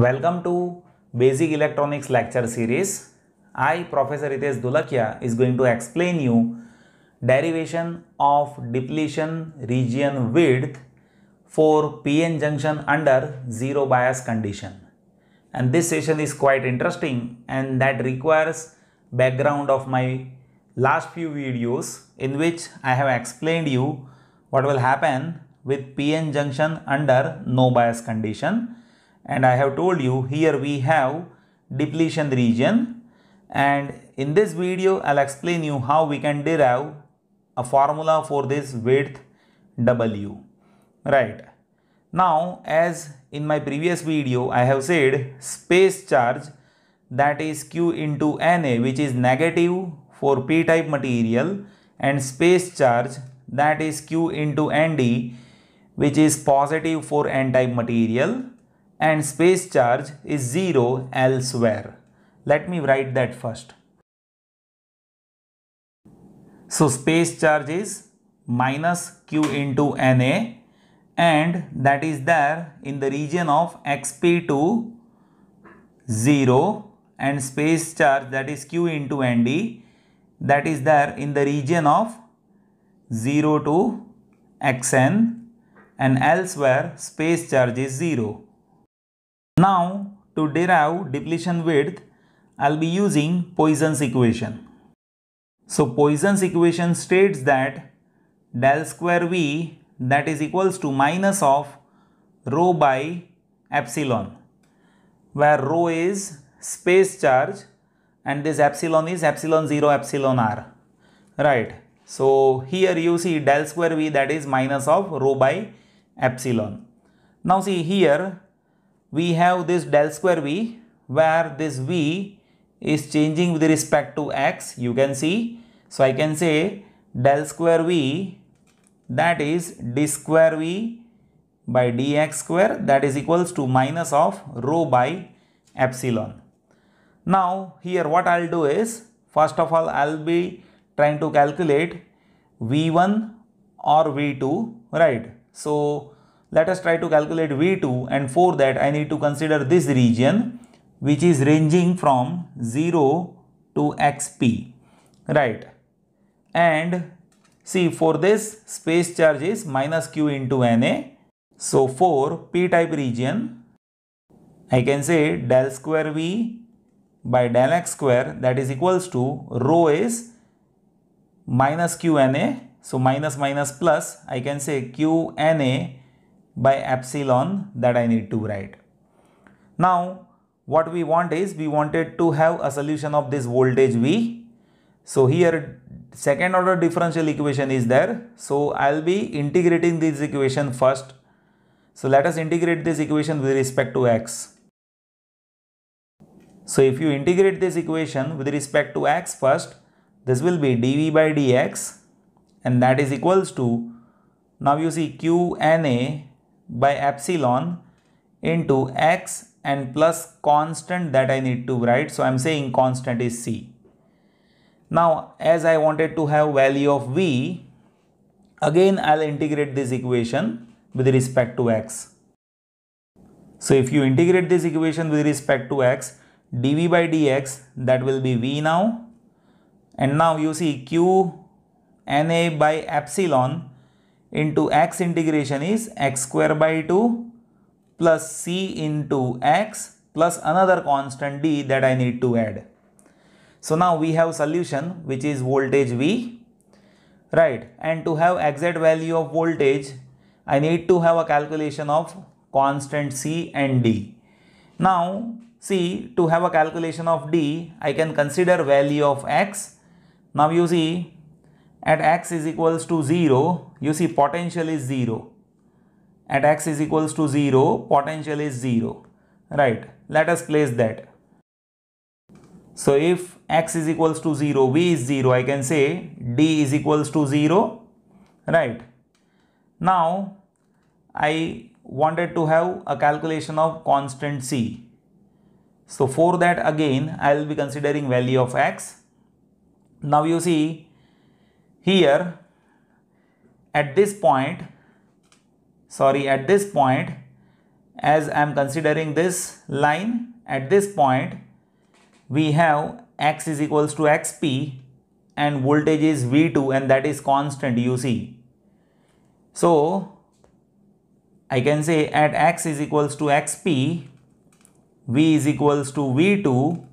Welcome to Basic Electronics lecture series. I Professor Ites Dulakia is going to explain you derivation of depletion region width for PN junction under zero bias condition. And this session is quite interesting and that requires background of my last few videos in which I have explained you what will happen with PN junction under no bias condition and I have told you here we have depletion region and in this video I'll explain you how we can derive a formula for this width W right now as in my previous video I have said space charge that is Q into Na which is negative for p-type material and space charge that is Q into Nd which is positive for n-type material and space charge is 0 elsewhere. Let me write that first. So space charge is minus q into Na and that is there in the region of xp to 0 and space charge that is q into nd that is there in the region of 0 to xn and elsewhere space charge is 0. Now to derive depletion width, I'll be using Poisson's equation. So Poisson's equation states that del square V that is equals to minus of rho by epsilon where rho is space charge and this epsilon is epsilon 0 epsilon r right so here you see del square v that is minus of rho by epsilon now see here we have this del square v where this v is changing with respect to x you can see. So I can say del square v that is d square v by dx square that is equals to minus of rho by epsilon. Now here what I'll do is first of all I'll be trying to calculate v1 or v2 right. So let us try to calculate V2 and for that I need to consider this region which is ranging from 0 to XP right and see for this space charge is minus Q into Na so for P type region I can say del square V by del x square that is equals to rho is minus Q Na so minus minus plus I can say Q Na by epsilon that I need to write. Now what we want is we wanted to have a solution of this voltage V. So here second order differential equation is there. So I'll be integrating this equation first. So let us integrate this equation with respect to x. So if you integrate this equation with respect to x first, this will be dv by dx and that is equals to, now you see qna by epsilon into x and plus constant that I need to write. So I'm saying constant is C. Now as I wanted to have value of V, again I'll integrate this equation with respect to x. So if you integrate this equation with respect to x, dv by dx that will be V now. And now you see q na by epsilon into x integration is x square by 2 plus c into x plus another constant d that I need to add. So now we have solution which is voltage V right and to have exact value of voltage I need to have a calculation of constant C and D. Now see to have a calculation of D I can consider value of X. Now you see at X is equals to 0 you see potential is 0 at x is equals to 0 potential is 0 right let us place that so if x is equals to 0 v is 0 I can say d is equals to 0 right now I wanted to have a calculation of constant c so for that again I will be considering value of x now you see here at this point sorry at this point as I am considering this line at this point we have x is equals to xp and voltage is V2 and that is constant you see. So I can say at x is equals to xp V is equals to V2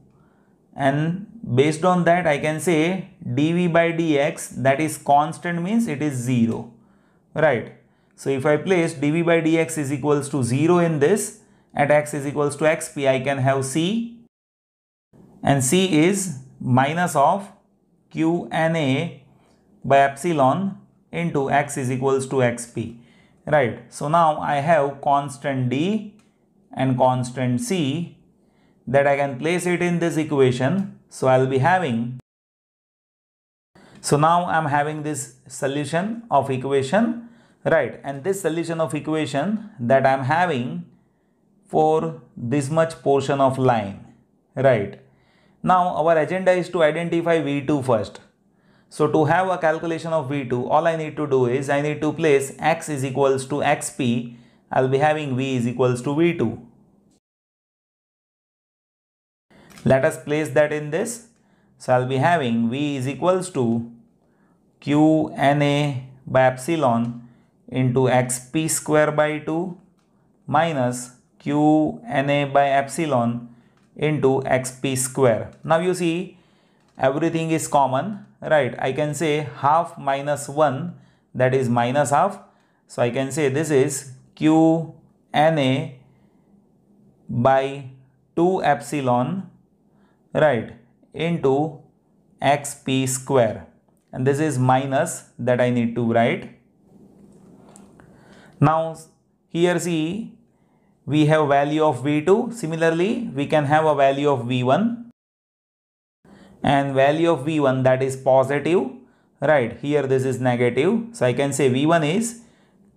and based on that I can say dv by dx that is constant means it is 0 right. So if I place dv by dx is equals to 0 in this at x is equals to xp I can have c and c is minus of qna by epsilon into x is equals to xp right. So now I have constant d and constant c that I can place it in this equation. So I'll be having. So now I'm having this solution of equation, right? And this solution of equation that I'm having for this much portion of line, right? Now our agenda is to identify V2 first. So to have a calculation of V2, all I need to do is I need to place x is equals to xp. I'll be having V is equals to V2. Let us place that in this. So I'll be having V is equals to QNA by epsilon into XP square by 2 minus QNA by epsilon into XP square. Now you see everything is common, right? I can say half minus 1 that is minus half. So I can say this is QNA by 2 epsilon right into xp square and this is minus that I need to write. Now here see we have value of v2 similarly we can have a value of v1 and value of v1 that is positive right here this is negative so I can say v1 is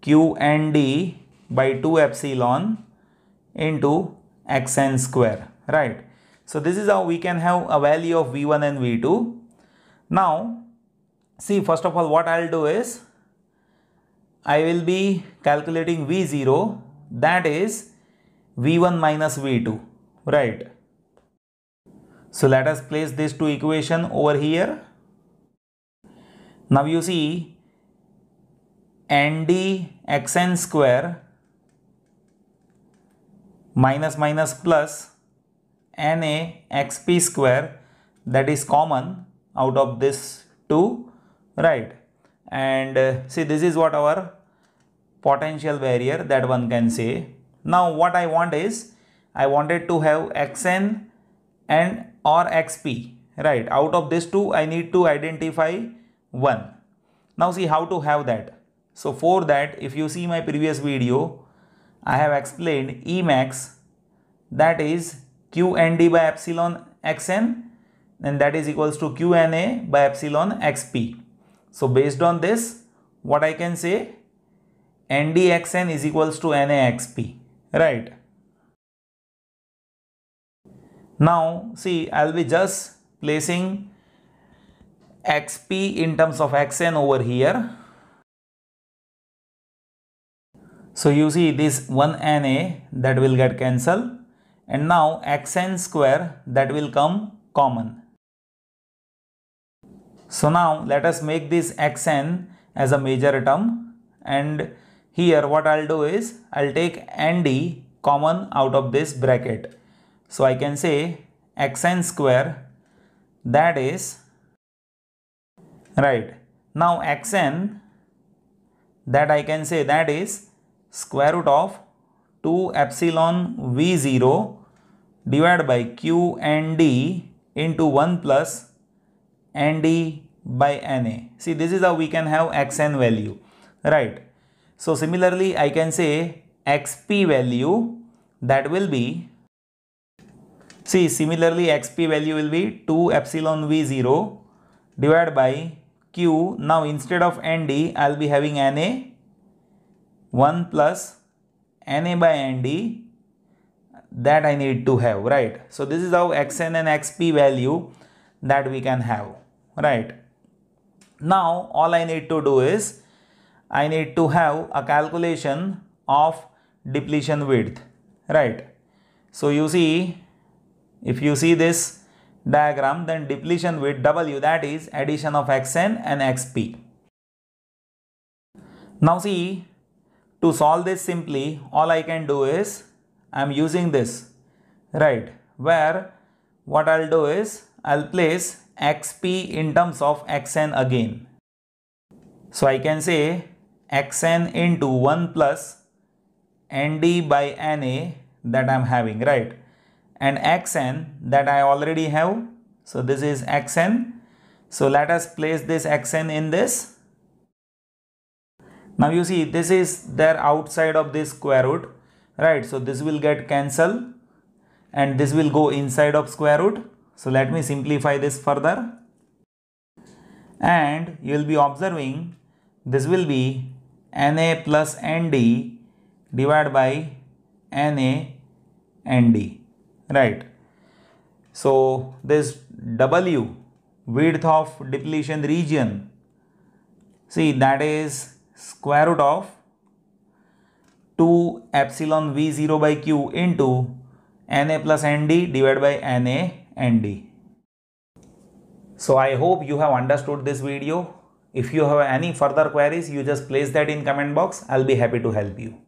q and d by 2 epsilon into xn square right so this is how we can have a value of V1 and V2. Now, see first of all what I'll do is, I will be calculating V0 that is V1 minus V2, right? So let us place these two equation over here. Now you see NDXN square minus minus plus NaXp square that is common out of this two, right? And uh, see, this is what our potential barrier that one can say. Now, what I want is I wanted to have Xn and or Xp, right? Out of these two, I need to identify one. Now, see how to have that. So, for that, if you see my previous video, I have explained Emax that is Qnd by epsilon xn and that is equals to Qna by epsilon xp so based on this what i can say nd xn is equals to na xp, right now see i'll be just placing xp in terms of xn over here so you see this one na that will get cancelled and now xn square that will come common. So now let us make this xn as a major term and here what I'll do is I'll take nd common out of this bracket. So I can say xn square that is right now xn that I can say that is square root of 2 epsilon v0 divided by Q and D into 1 plus ND by NA. See, this is how we can have Xn value, right? So, similarly, I can say XP value that will be, see, similarly, XP value will be 2 epsilon V0 divided by Q. Now, instead of ND, I'll be having NA 1 plus NA by ND that I need to have, right? So this is how xn and xp value that we can have, right? Now all I need to do is I need to have a calculation of depletion width, right? So you see, if you see this diagram, then depletion width W that is addition of xn and xp. Now see, to solve this simply, all I can do is I am using this right where what I'll do is I'll place xp in terms of xn again. So I can say xn into 1 plus nd by na that I'm having right and xn that I already have. So this is xn. So let us place this xn in this. Now you see this is there outside of this square root right so this will get cancelled and this will go inside of square root so let me simplify this further and you will be observing this will be Na plus Nd divided by Na Nd right so this W width of depletion region see that is square root of 2 epsilon V0 by Q into Na plus ND divided by Na ND. So I hope you have understood this video. If you have any further queries, you just place that in comment box. I'll be happy to help you.